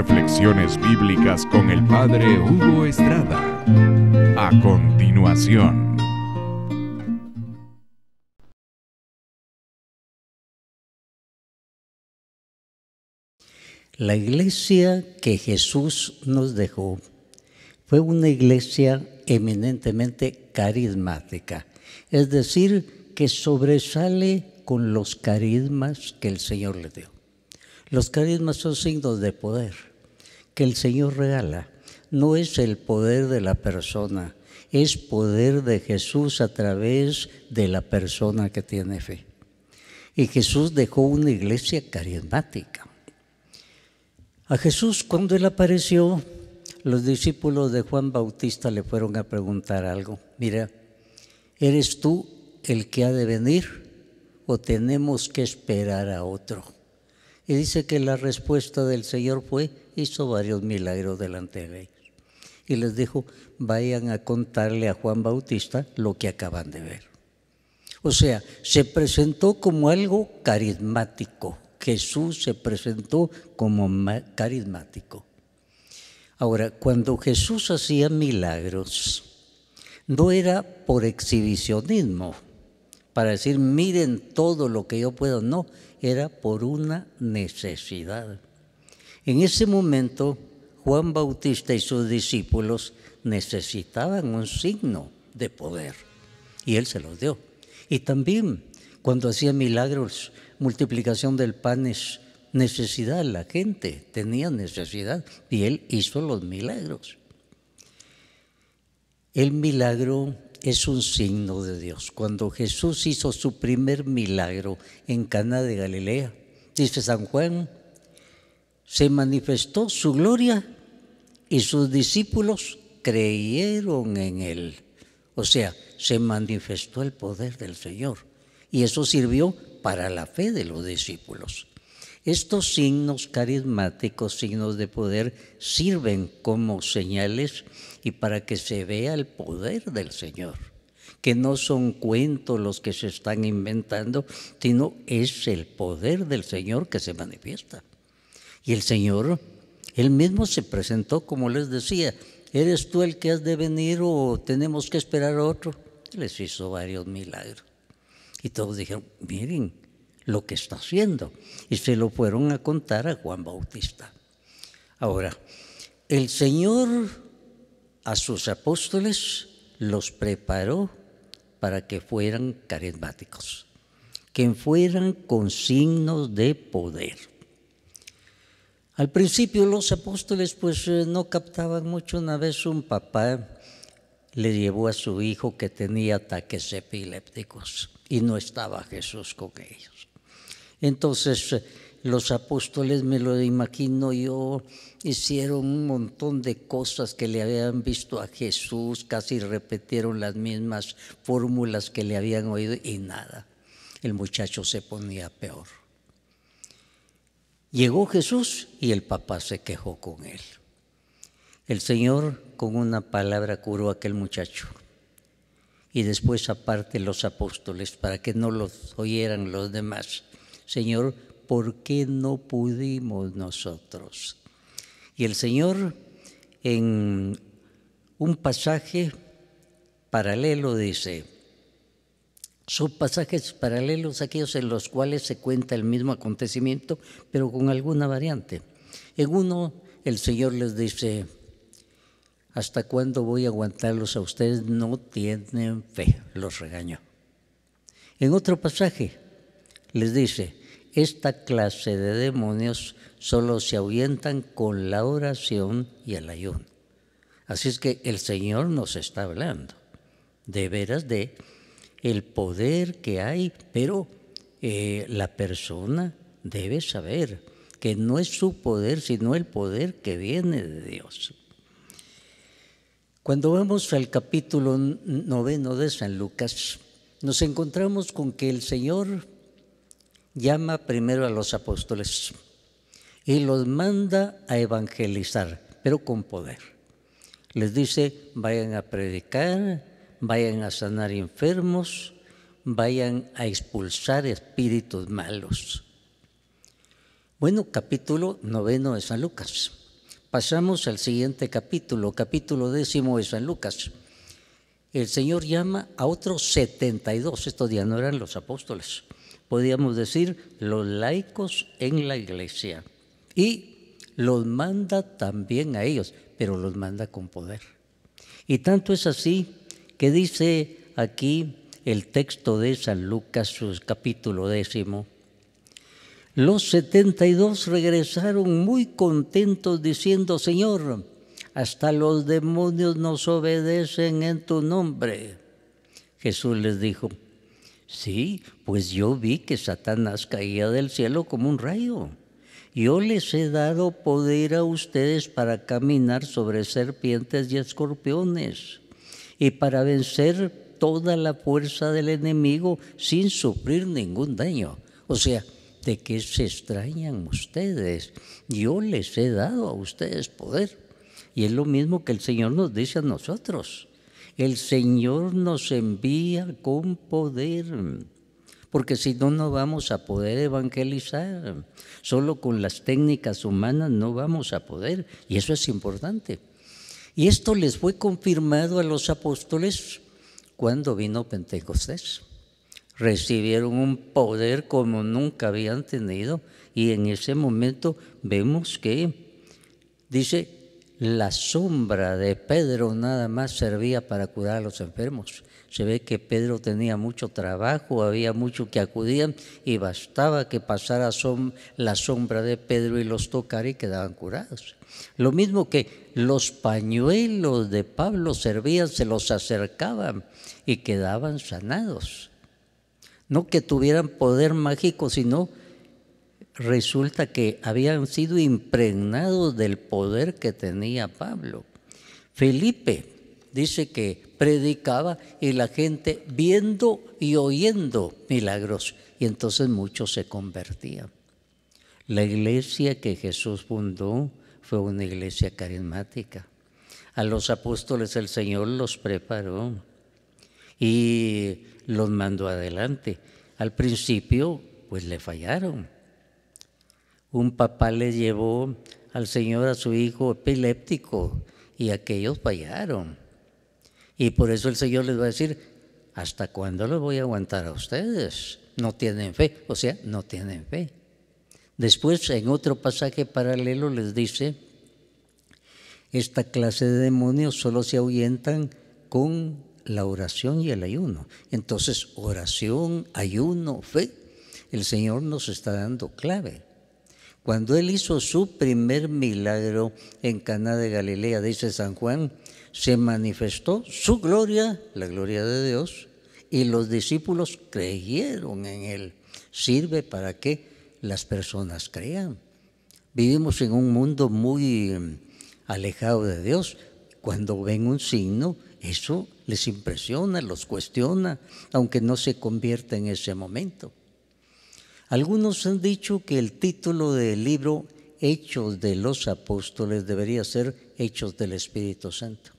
Reflexiones bíblicas con el Padre Hugo Estrada. A continuación. La iglesia que Jesús nos dejó fue una iglesia eminentemente carismática, es decir, que sobresale con los carismas que el Señor le dio. Los carismas son signos de poder que el Señor regala. No es el poder de la persona, es poder de Jesús a través de la persona que tiene fe. Y Jesús dejó una iglesia carismática. A Jesús cuando él apareció, los discípulos de Juan Bautista le fueron a preguntar algo. Mira, ¿eres tú el que ha de venir o tenemos que esperar a otro? Y dice que la respuesta del Señor fue, hizo varios milagros delante de ellos. Y les dijo, vayan a contarle a Juan Bautista lo que acaban de ver. O sea, se presentó como algo carismático. Jesús se presentó como carismático. Ahora, cuando Jesús hacía milagros, no era por exhibicionismo para decir, miren todo lo que yo puedo. No, era por una necesidad. En ese momento, Juan Bautista y sus discípulos necesitaban un signo de poder y él se los dio. Y también cuando hacía milagros, multiplicación del pan es necesidad, la gente tenía necesidad y él hizo los milagros. El milagro es un signo de Dios. Cuando Jesús hizo su primer milagro en Cana de Galilea, dice San Juan, se manifestó su gloria y sus discípulos creyeron en él. O sea, se manifestó el poder del Señor y eso sirvió para la fe de los discípulos. Estos signos carismáticos, signos de poder, sirven como señales y para que se vea el poder del Señor, que no son cuentos los que se están inventando, sino es el poder del Señor que se manifiesta. Y el Señor, él mismo se presentó, como les decía, ¿eres tú el que has de venir o tenemos que esperar a otro? Les hizo varios milagros. Y todos dijeron, miren, lo que está haciendo. Y se lo fueron a contar a Juan Bautista. Ahora, el Señor a sus apóstoles los preparó para que fueran carismáticos, que fueran con signos de poder. Al principio los apóstoles pues eh, no captaban mucho, una vez un papá le llevó a su hijo que tenía ataques epilépticos y no estaba Jesús con ellos. Entonces, eh, los apóstoles, me lo imagino yo, hicieron un montón de cosas que le habían visto a Jesús, casi repitieron las mismas fórmulas que le habían oído y nada. El muchacho se ponía peor. Llegó Jesús y el papá se quejó con él. El Señor con una palabra curó a aquel muchacho. Y después aparte los apóstoles para que no los oyeran los demás Señor, ¿por qué no pudimos nosotros? Y el Señor, en un pasaje paralelo, dice, son pasajes paralelos aquellos en los cuales se cuenta el mismo acontecimiento, pero con alguna variante. En uno, el Señor les dice, ¿hasta cuándo voy a aguantarlos a ustedes? No tienen fe, los regaño. En otro pasaje les dice, esta clase de demonios solo se ahuyentan con la oración y el ayuno. Así es que el Señor nos está hablando de veras de el poder que hay, pero eh, la persona debe saber que no es su poder, sino el poder que viene de Dios. Cuando vamos al capítulo noveno de San Lucas, nos encontramos con que el Señor llama primero a los apóstoles y los manda a evangelizar, pero con poder. Les dice, vayan a predicar, vayan a sanar enfermos, vayan a expulsar espíritus malos. Bueno, capítulo noveno de San Lucas. Pasamos al siguiente capítulo, capítulo décimo de San Lucas. El Señor llama a otros 72, estos días no eran los apóstoles, podíamos decir, los laicos en la iglesia. Y los manda también a ellos, pero los manda con poder. Y tanto es así que dice aquí el texto de San Lucas, su capítulo décimo, los setenta y dos regresaron muy contentos diciendo, Señor, hasta los demonios nos obedecen en tu nombre. Jesús les dijo, Sí, pues yo vi que Satanás caía del cielo como un rayo. Yo les he dado poder a ustedes para caminar sobre serpientes y escorpiones y para vencer toda la fuerza del enemigo sin sufrir ningún daño. O sea, ¿de qué se extrañan ustedes? Yo les he dado a ustedes poder. Y es lo mismo que el Señor nos dice a nosotros. El Señor nos envía con poder, porque si no, no vamos a poder evangelizar. Solo con las técnicas humanas no vamos a poder, y eso es importante. Y esto les fue confirmado a los apóstoles cuando vino Pentecostés. Recibieron un poder como nunca habían tenido y en ese momento vemos que dice la sombra de Pedro nada más servía para curar a los enfermos. Se ve que Pedro tenía mucho trabajo, había mucho que acudían y bastaba que pasara la sombra de Pedro y los tocar y quedaban curados. Lo mismo que los pañuelos de Pablo servían, se los acercaban y quedaban sanados. No que tuvieran poder mágico, sino resulta que habían sido impregnados del poder que tenía Pablo. Felipe dice que predicaba y la gente viendo y oyendo milagros, y entonces muchos se convertían. La iglesia que Jesús fundó fue una iglesia carismática. A los apóstoles el Señor los preparó y los mandó adelante. Al principio, pues le fallaron un papá le llevó al Señor a su hijo epiléptico y aquellos fallaron. Y por eso el Señor les va a decir, ¿hasta cuándo los voy a aguantar a ustedes? No tienen fe, o sea, no tienen fe. Después, en otro pasaje paralelo, les dice, esta clase de demonios solo se ahuyentan con la oración y el ayuno. Entonces, oración, ayuno, fe, el Señor nos está dando clave. Cuando él hizo su primer milagro en Cana de Galilea, dice San Juan, se manifestó su gloria, la gloria de Dios, y los discípulos creyeron en él. Sirve para que las personas crean. Vivimos en un mundo muy mm, alejado de Dios. Cuando ven un signo, eso les impresiona, los cuestiona, aunque no se convierta en ese momento. Algunos han dicho que el título del libro Hechos de los Apóstoles debería ser Hechos del Espíritu Santo.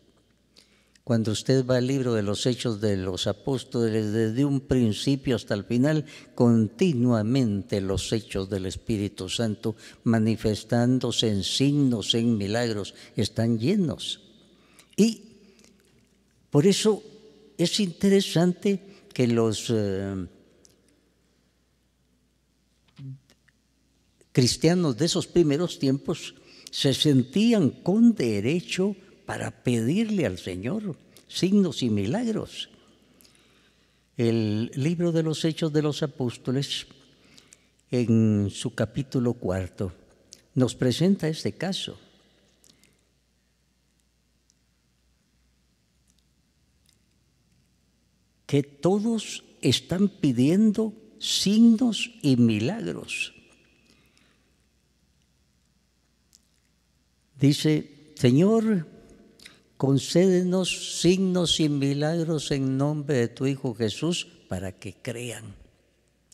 Cuando usted va al libro de los Hechos de los Apóstoles, desde un principio hasta el final, continuamente los hechos del Espíritu Santo, manifestándose en signos, en milagros, están llenos. Y por eso es interesante que los... Eh, cristianos de esos primeros tiempos se sentían con derecho para pedirle al Señor signos y milagros. El libro de los Hechos de los Apóstoles, en su capítulo cuarto, nos presenta este caso. que todos están pidiendo signos y milagros. Dice, Señor, concédenos signos y milagros en nombre de tu Hijo Jesús para que crean.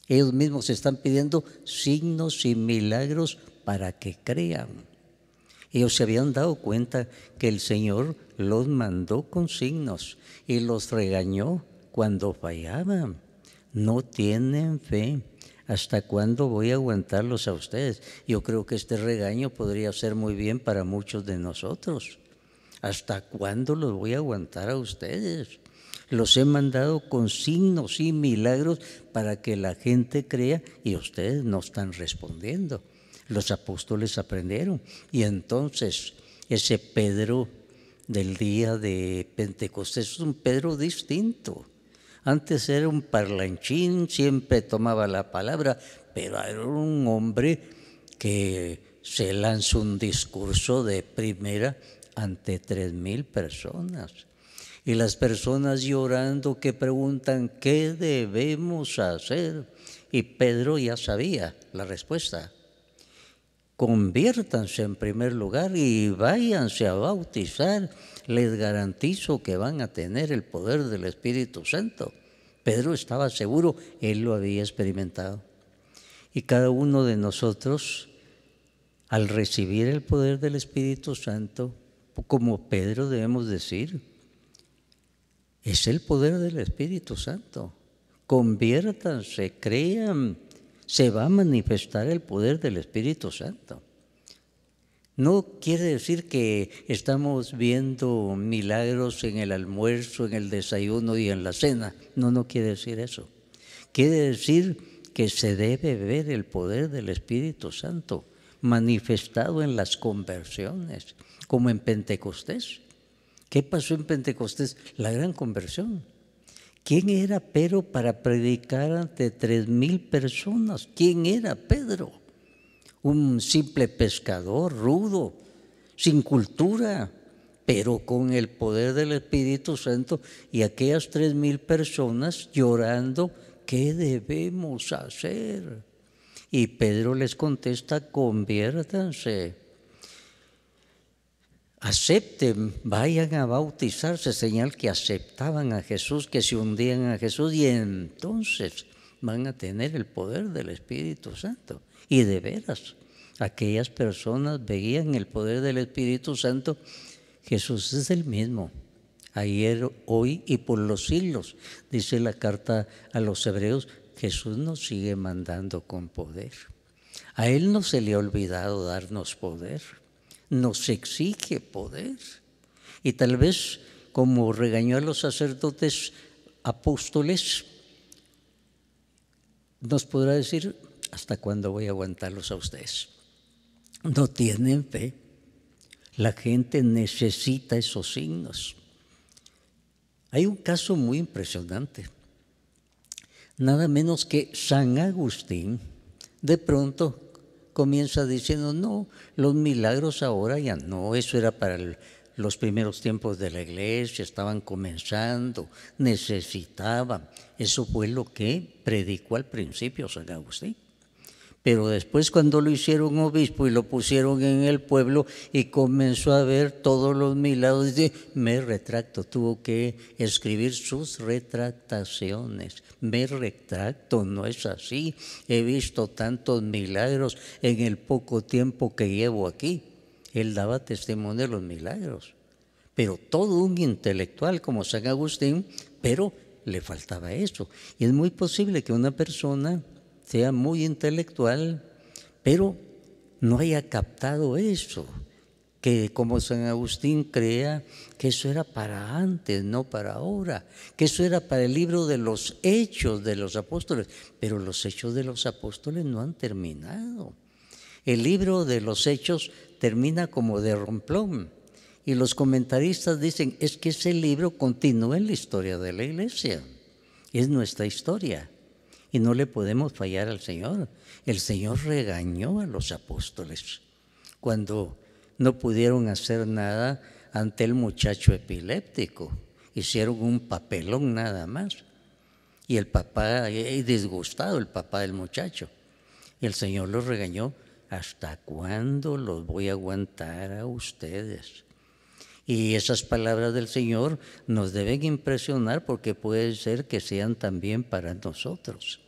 Ellos mismos están pidiendo signos y milagros para que crean. Ellos se habían dado cuenta que el Señor los mandó con signos y los regañó cuando fallaban. No tienen fe. ¿hasta cuándo voy a aguantarlos a ustedes? Yo creo que este regaño podría ser muy bien para muchos de nosotros. ¿Hasta cuándo los voy a aguantar a ustedes? Los he mandado con signos y milagros para que la gente crea y ustedes no están respondiendo. Los apóstoles aprendieron. Y entonces ese Pedro del día de Pentecostés es un Pedro distinto. Antes era un parlanchín, siempre tomaba la palabra, pero era un hombre que se lanza un discurso de primera ante tres mil personas. Y las personas llorando que preguntan, ¿qué debemos hacer? Y Pedro ya sabía la respuesta conviértanse en primer lugar y váyanse a bautizar, les garantizo que van a tener el poder del Espíritu Santo. Pedro estaba seguro, él lo había experimentado. Y cada uno de nosotros, al recibir el poder del Espíritu Santo, como Pedro debemos decir, es el poder del Espíritu Santo. Conviértanse, crean se va a manifestar el poder del Espíritu Santo. No quiere decir que estamos viendo milagros en el almuerzo, en el desayuno y en la cena. No, no quiere decir eso. Quiere decir que se debe ver el poder del Espíritu Santo manifestado en las conversiones, como en Pentecostés. ¿Qué pasó en Pentecostés? La gran conversión. ¿Quién era Pedro para predicar ante tres mil personas? ¿Quién era Pedro? Un simple pescador, rudo, sin cultura, pero con el poder del Espíritu Santo y aquellas tres mil personas llorando, ¿qué debemos hacer? Y Pedro les contesta, conviértanse acepten, vayan a bautizarse, señal que aceptaban a Jesús, que se hundían a Jesús y entonces van a tener el poder del Espíritu Santo. Y de veras, aquellas personas veían el poder del Espíritu Santo. Jesús es el mismo, ayer, hoy y por los siglos, dice la carta a los hebreos. Jesús nos sigue mandando con poder. A Él no se le ha olvidado darnos poder nos exige poder. Y tal vez, como regañó a los sacerdotes apóstoles, nos podrá decir, ¿hasta cuándo voy a aguantarlos a ustedes? No tienen fe. La gente necesita esos signos. Hay un caso muy impresionante. Nada menos que San Agustín, de pronto comienza diciendo, no, los milagros ahora ya no, eso era para los primeros tiempos de la iglesia, estaban comenzando, necesitaban. Eso fue lo que predicó al principio San Agustín. Pero después cuando lo hicieron obispo y lo pusieron en el pueblo y comenzó a ver todos los milagros, me retracto, tuvo que escribir sus retractaciones. Me retracto, no es así. He visto tantos milagros en el poco tiempo que llevo aquí. Él daba testimonio de los milagros. Pero todo un intelectual como San Agustín, pero le faltaba eso. Y es muy posible que una persona sea muy intelectual, pero no haya captado eso, que como San Agustín crea que eso era para antes, no para ahora, que eso era para el libro de los hechos de los apóstoles, pero los hechos de los apóstoles no han terminado. El libro de los hechos termina como de romplón y los comentaristas dicen es que ese libro continúa en la historia de la iglesia, es nuestra historia. Y no le podemos fallar al Señor. El Señor regañó a los apóstoles cuando no pudieron hacer nada ante el muchacho epiléptico. Hicieron un papelón nada más. Y el papá, eh, eh, disgustado el papá del muchacho. Y el Señor los regañó, ¿hasta cuándo los voy a aguantar a ustedes? Y esas palabras del Señor nos deben impresionar porque puede ser que sean también para nosotros.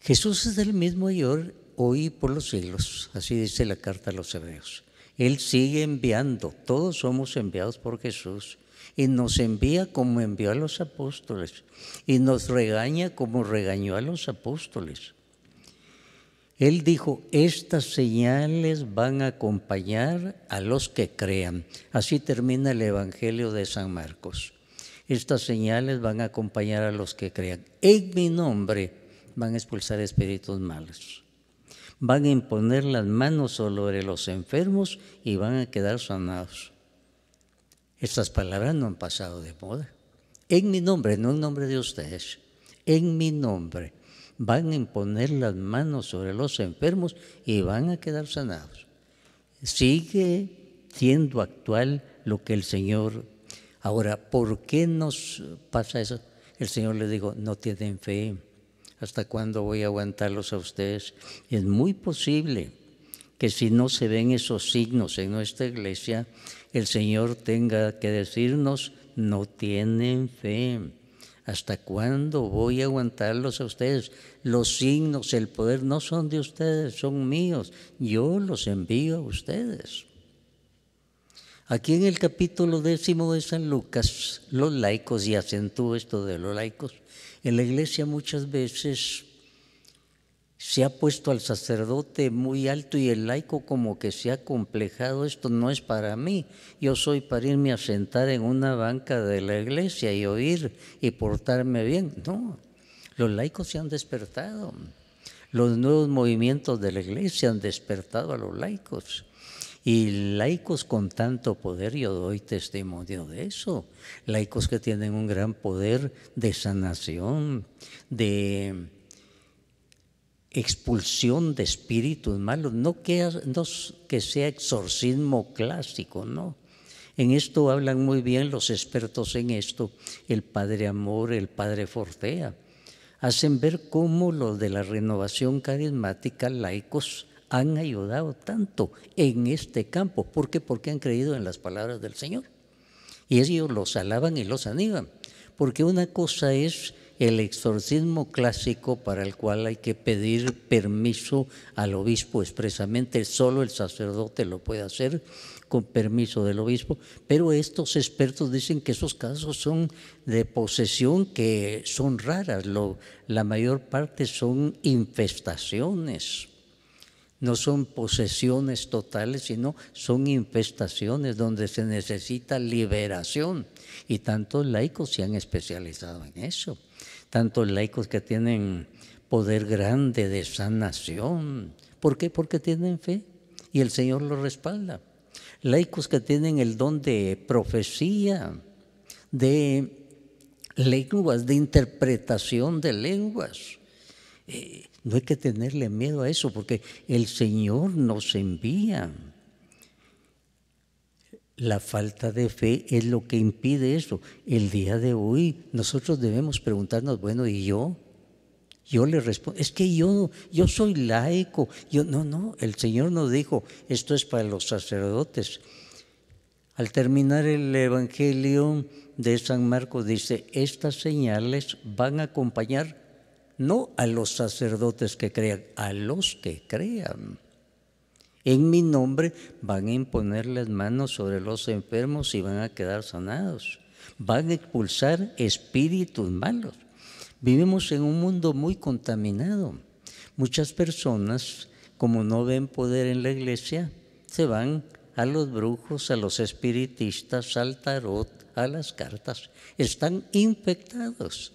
Jesús es el mismo ayer, hoy por los siglos, así dice la carta a los hebreos. Él sigue enviando, todos somos enviados por Jesús y nos envía como envió a los apóstoles y nos regaña como regañó a los apóstoles él dijo, estas señales van a acompañar a los que crean. Así termina el Evangelio de San Marcos. Estas señales van a acompañar a los que crean. En mi nombre van a expulsar espíritus malos. Van a imponer las manos sobre los enfermos y van a quedar sanados. Estas palabras no han pasado de moda. En mi nombre, no en nombre de ustedes. En mi nombre van a imponer las manos sobre los enfermos y van a quedar sanados. Sigue siendo actual lo que el Señor... Ahora, ¿por qué nos pasa eso? El Señor le dijo, no tienen fe. ¿Hasta cuándo voy a aguantarlos a ustedes? Es muy posible que si no se ven esos signos en nuestra iglesia, el Señor tenga que decirnos, no tienen fe. ¿Hasta cuándo voy a aguantarlos a ustedes? Los signos, el poder no son de ustedes, son míos. Yo los envío a ustedes. Aquí en el capítulo décimo de San Lucas, los laicos, y acentúo esto de los laicos, en la iglesia muchas veces se ha puesto al sacerdote muy alto y el laico como que se ha complejado, esto no es para mí, yo soy para irme a sentar en una banca de la iglesia y oír y portarme bien. No, los laicos se han despertado, los nuevos movimientos de la iglesia han despertado a los laicos. Y laicos con tanto poder, yo doy testimonio de eso, laicos que tienen un gran poder de sanación, de expulsión de espíritus malos, no que, no que sea exorcismo clásico, no. En esto hablan muy bien los expertos en esto, el Padre Amor, el Padre Fortea. Hacen ver cómo los de la renovación carismática, laicos, han ayudado tanto en este campo. ¿Por qué? Porque han creído en las palabras del Señor. Y ellos los alaban y los animan. Porque una cosa es el exorcismo clásico para el cual hay que pedir permiso al obispo expresamente, solo el sacerdote lo puede hacer con permiso del obispo, pero estos expertos dicen que esos casos son de posesión que son raras, la mayor parte son infestaciones no son posesiones totales, sino son infestaciones donde se necesita liberación. Y tantos laicos se han especializado en eso. Tantos laicos que tienen poder grande de sanación. ¿Por qué? Porque tienen fe y el Señor los respalda. Laicos que tienen el don de profecía, de lenguas, de interpretación de lenguas. Eh, no hay que tenerle miedo a eso porque el Señor nos envía. La falta de fe es lo que impide eso. El día de hoy nosotros debemos preguntarnos, bueno, ¿y yo? Yo le respondo, es que yo, yo soy laico. Yo, no, no, el Señor nos dijo, esto es para los sacerdotes. Al terminar el Evangelio de San Marcos dice, estas señales van a acompañar no a los sacerdotes que crean, a los que crean. En mi nombre van a imponer las manos sobre los enfermos y van a quedar sanados. Van a expulsar espíritus malos. Vivimos en un mundo muy contaminado. Muchas personas, como no ven poder en la iglesia, se van a los brujos, a los espiritistas, al tarot, a las cartas. Están infectados.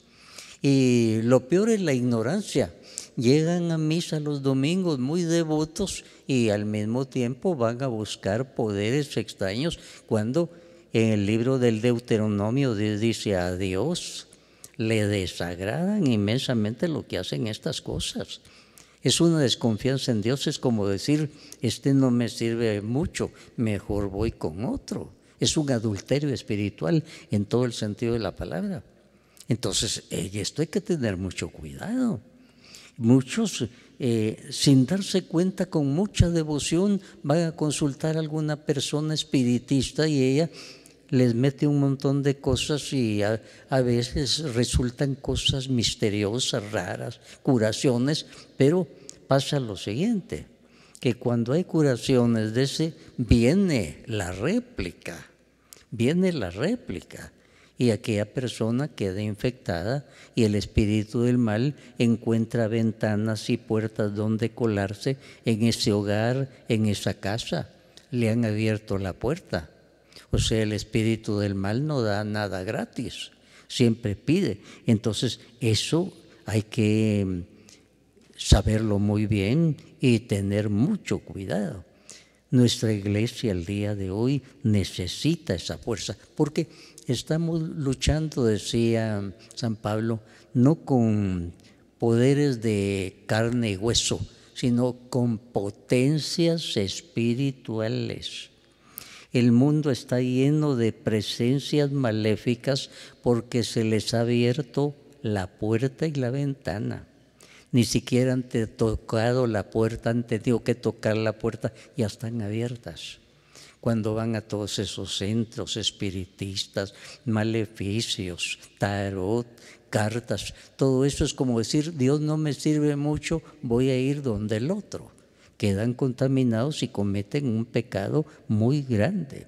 Y lo peor es la ignorancia. Llegan a misa los domingos muy devotos y al mismo tiempo van a buscar poderes extraños cuando en el libro del Deuteronomio dice a Dios le desagradan inmensamente lo que hacen estas cosas. Es una desconfianza en Dios, es como decir, este no me sirve mucho, mejor voy con otro. Es un adulterio espiritual en todo el sentido de la palabra. Entonces, eh, esto hay que tener mucho cuidado. Muchos, eh, sin darse cuenta, con mucha devoción, van a consultar a alguna persona espiritista y ella les mete un montón de cosas y a veces resultan cosas misteriosas, raras, curaciones, pero pasa lo siguiente, que cuando hay curaciones de ese, viene la réplica, viene la réplica y aquella persona queda infectada y el espíritu del mal encuentra ventanas y puertas donde colarse en ese hogar, en esa casa. Le han abierto la puerta. O sea, el espíritu del mal no da nada gratis, siempre pide. Entonces, eso hay que mm, saberlo muy bien y tener mucho cuidado. Nuestra iglesia el día de hoy necesita esa fuerza, porque estamos luchando, decía San Pablo, no con poderes de carne y hueso, sino con potencias espirituales. El mundo está lleno de presencias maléficas porque se les ha abierto la puerta y la ventana. Ni siquiera han tocado la puerta, han tenido que tocar la puerta, ya están abiertas cuando van a todos esos centros espiritistas, maleficios, tarot, cartas, todo eso es como decir, Dios no me sirve mucho, voy a ir donde el otro. Quedan contaminados y cometen un pecado muy grande.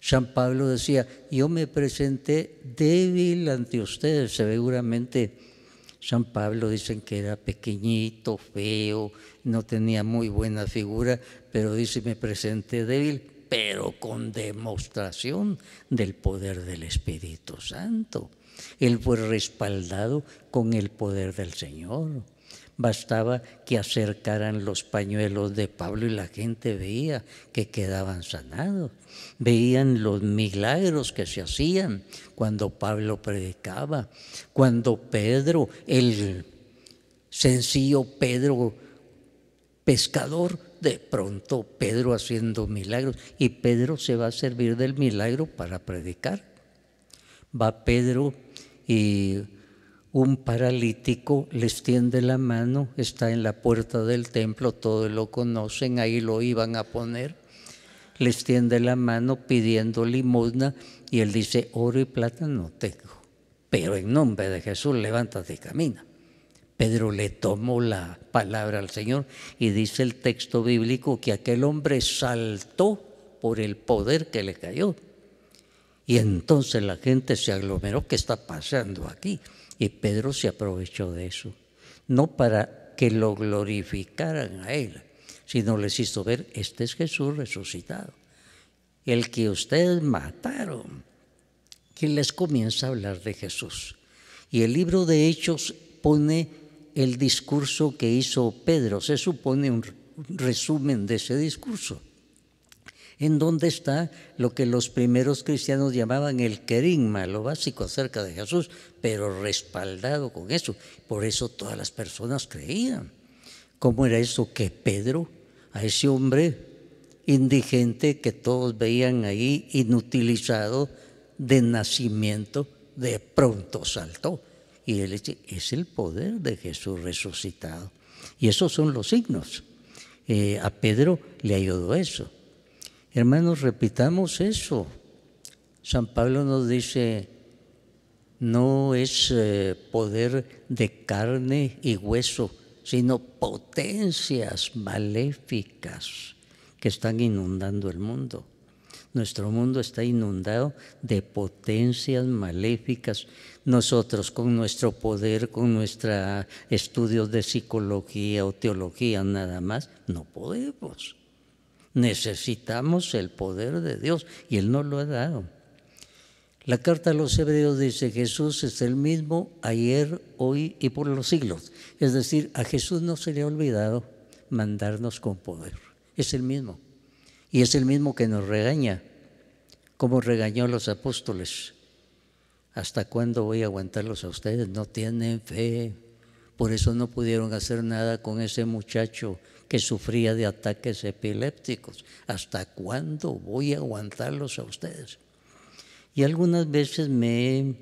San Pablo decía, yo me presenté débil ante ustedes, seguramente San Pablo dicen que era pequeñito, feo, no tenía muy buena figura, pero dice, me presenté débil pero con demostración del poder del Espíritu Santo. Él fue respaldado con el poder del Señor. Bastaba que acercaran los pañuelos de Pablo y la gente veía que quedaban sanados. Veían los milagros que se hacían cuando Pablo predicaba, cuando Pedro, el sencillo Pedro pescador, de pronto Pedro haciendo milagros y Pedro se va a servir del milagro para predicar. Va Pedro y un paralítico le tiende la mano, está en la puerta del templo, todos lo conocen, ahí lo iban a poner. le tiende la mano pidiendo limosna y él dice, oro y plata no tengo, pero en nombre de Jesús levántate y camina. Pedro le tomó la palabra al Señor y dice el texto bíblico que aquel hombre saltó por el poder que le cayó. Y entonces la gente se aglomeró, ¿qué está pasando aquí? Y Pedro se aprovechó de eso, no para que lo glorificaran a él, sino les hizo ver, este es Jesús resucitado, el que ustedes mataron, quien les comienza a hablar de Jesús. Y el libro de Hechos pone el discurso que hizo Pedro. Se supone un resumen de ese discurso, en donde está lo que los primeros cristianos llamaban el querigma, lo básico acerca de Jesús, pero respaldado con eso. Por eso todas las personas creían. ¿Cómo era eso que Pedro, a ese hombre indigente que todos veían ahí, inutilizado de nacimiento, de pronto saltó? Y él dice, es el poder de Jesús resucitado. Y esos son los signos. Eh, a Pedro le ayudó eso. Hermanos, repitamos eso. San Pablo nos dice, no es eh, poder de carne y hueso, sino potencias maléficas que están inundando el mundo. Nuestro mundo está inundado de potencias maléficas. Nosotros con nuestro poder, con nuestros estudios de psicología o teología nada más, no podemos. Necesitamos el poder de Dios y Él nos lo ha dado. La carta a los hebreos dice, Jesús es el mismo ayer, hoy y por los siglos. Es decir, a Jesús no se le ha olvidado mandarnos con poder. Es el mismo. Y es el mismo que nos regaña, como regañó a los apóstoles. ¿Hasta cuándo voy a aguantarlos a ustedes? No tienen fe. Por eso no pudieron hacer nada con ese muchacho que sufría de ataques epilépticos. ¿Hasta cuándo voy a aguantarlos a ustedes? Y algunas veces me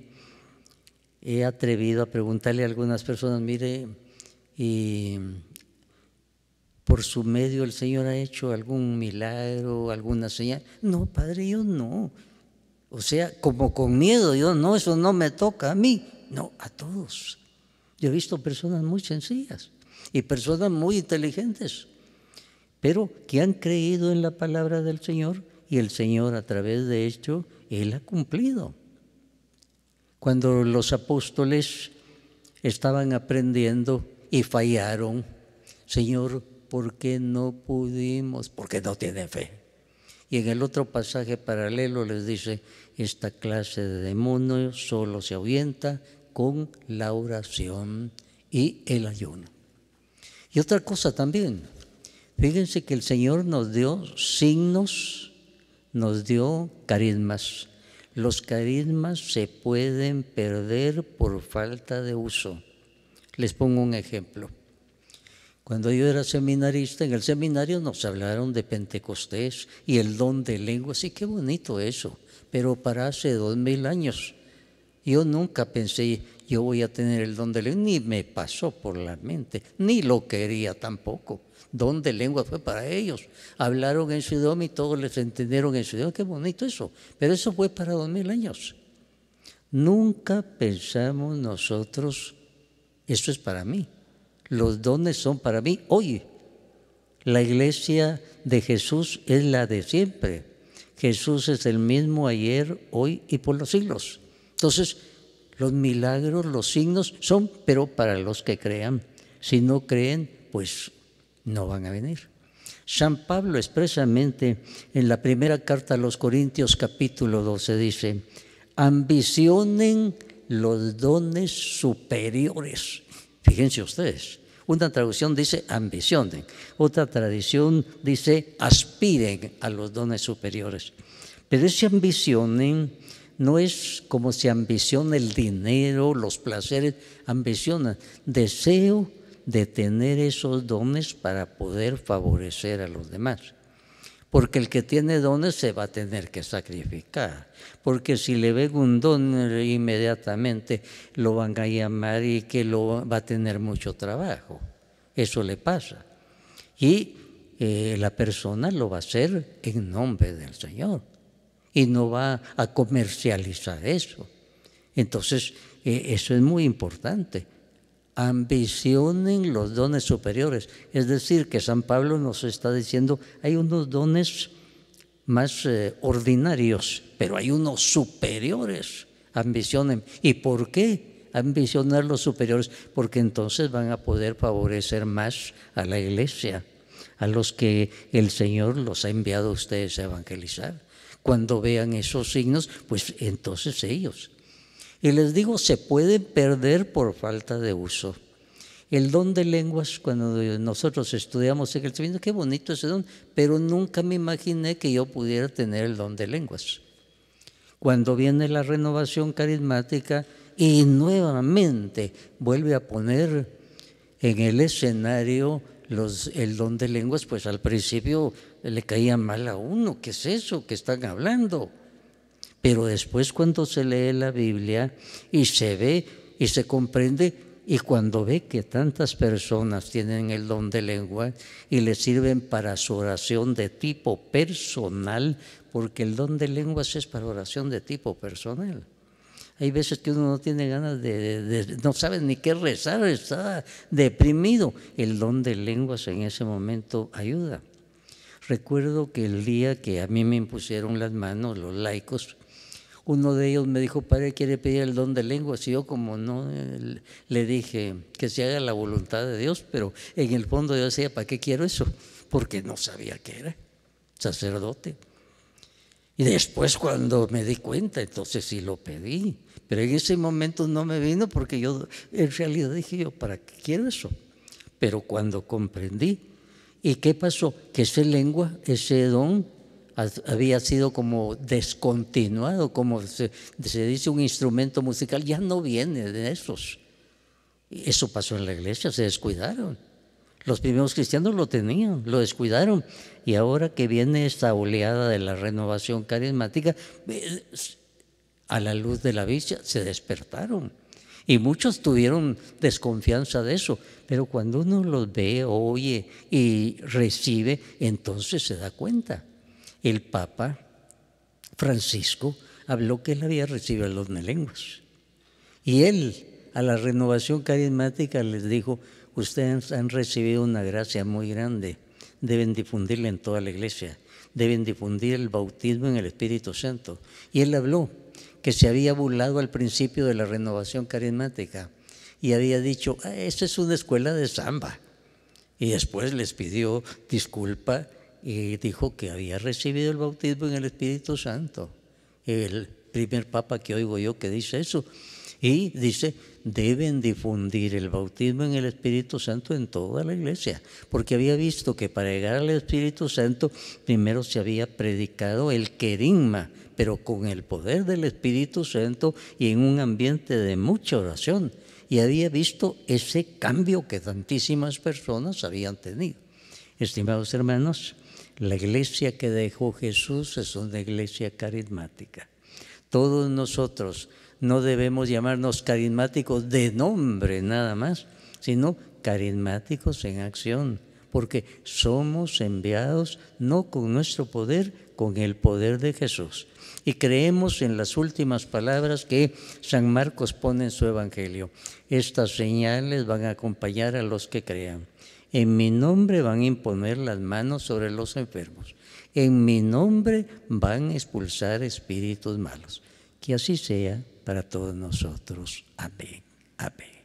he atrevido a preguntarle a algunas personas, mire, y por su medio el Señor ha hecho algún milagro, alguna señal. No, Padre, yo no. O sea, como con miedo, yo no, eso no me toca a mí, no, a todos. Yo he visto personas muy sencillas y personas muy inteligentes, pero que han creído en la palabra del Señor y el Señor a través de esto, Él ha cumplido. Cuando los apóstoles estaban aprendiendo y fallaron, Señor, porque no pudimos, porque no tienen fe. Y en el otro pasaje paralelo les dice, esta clase de demonios solo se ahuyenta con la oración y el ayuno. Y otra cosa también, fíjense que el Señor nos dio signos, nos dio carismas. Los carismas se pueden perder por falta de uso. Les pongo un ejemplo. Cuando yo era seminarista, en el seminario nos hablaron de Pentecostés y el don de lenguas, Sí, qué bonito eso, pero para hace dos mil años. Yo nunca pensé, yo voy a tener el don de lenguas, ni me pasó por la mente, ni lo quería tampoco. Don de lenguas fue para ellos. Hablaron en su idioma y todos les entendieron en su idioma, qué bonito eso, pero eso fue para dos mil años. Nunca pensamos nosotros, eso es para mí los dones son para mí hoy. La iglesia de Jesús es la de siempre. Jesús es el mismo ayer, hoy y por los siglos. Entonces, los milagros, los signos son, pero para los que crean. Si no creen, pues no van a venir. San Pablo expresamente en la primera carta a los Corintios capítulo 12 dice, ambicionen los dones superiores. Fíjense ustedes, una traducción dice ambicionen, otra tradición dice aspiren a los dones superiores. Pero ese ambicionen no es como se si ambiciona el dinero, los placeres, ambiciona deseo de tener esos dones para poder favorecer a los demás. Porque el que tiene dones se va a tener que sacrificar. Porque si le ven un don eh, inmediatamente lo van a llamar y que lo va a tener mucho trabajo. Eso le pasa. Y eh, la persona lo va a hacer en nombre del Señor. Y no va a comercializar eso. Entonces, eh, eso es muy importante ambicionen los dones superiores. Es decir, que San Pablo nos está diciendo, hay unos dones más eh, ordinarios, pero hay unos superiores, ambicionen. ¿Y por qué ambicionar los superiores? Porque entonces van a poder favorecer más a la iglesia, a los que el Señor los ha enviado a ustedes a evangelizar. Cuando vean esos signos, pues entonces ellos y les digo, se puede perder por falta de uso. El don de lenguas, cuando nosotros estudiamos en el qué bonito ese don, pero nunca me imaginé que yo pudiera tener el don de lenguas. Cuando viene la renovación carismática y nuevamente vuelve a poner en el escenario los, el don de lenguas, pues al principio le caía mal a uno, ¿qué es eso que están hablando? Pero después cuando se lee la Biblia y se ve y se comprende, y cuando ve que tantas personas tienen el don de lengua y le sirven para su oración de tipo personal, porque el don de lenguas es para oración de tipo personal. Hay veces que uno no tiene ganas de, no sabe ni qué rezar, está deprimido. El don de lenguas en ese momento ayuda. Recuerdo que el día que a mí me impusieron las manos los laicos, uno de ellos me dijo, padre, quiere pedir el don de lenguas. Y yo como no, le dije que se haga la voluntad de Dios, pero en el fondo yo decía, ¿para qué quiero eso? Porque no sabía que era sacerdote. Y después cuando me di cuenta, entonces sí lo pedí. Pero en ese momento no me vino porque yo en realidad dije yo, ¿para qué quiero eso? Pero cuando comprendí, ¿y qué pasó? Que ese lengua, ese don, había sido como descontinuado, como se, dice un instrumento musical, ya no viene de esos. Eso pasó en la iglesia, se descuidaron. Los primeros cristianos lo tenían, lo descuidaron. Y ahora que viene esta oleada de la renovación carismática, a la luz de la vista se despertaron. Y muchos tuvieron desconfianza de eso. Pero cuando uno los ve, oye y recibe, entonces se da cuenta el Papa Francisco habló que él había recibido a los melenguas Y él a la renovación carismática les dijo, ustedes han recibido una gracia muy grande, deben difundirla en toda la iglesia, deben difundir el bautismo en el Espíritu Santo. Y él habló que se había burlado al principio de la renovación carismática y había dicho, ah, esa es una escuela de samba. Y después les pidió disculpa y dijo que había recibido el bautismo en el Espíritu Santo. El primer papa que oigo yo que dice eso. Y dice, deben difundir el bautismo en el Espíritu Santo en toda la iglesia, porque había visto que para llegar al Espíritu Santo primero se había predicado el querigma, pero con el poder del Espíritu Santo y en un ambiente de mucha oración. Y había visto ese cambio que tantísimas personas habían tenido. Estimados hermanos, la iglesia que dejó Jesús es una iglesia carismática. Todos nosotros no debemos llamarnos carismáticos de nombre nada más, sino carismáticos en acción, porque somos enviados no con nuestro poder, con el poder de Jesús. Y creemos en las últimas palabras que San Marcos pone en su Evangelio. Estas señales van a acompañar a los que crean. En mi nombre van a imponer las manos sobre los enfermos. En mi nombre van a expulsar espíritus malos. Que así sea para todos nosotros. Amén. Amén.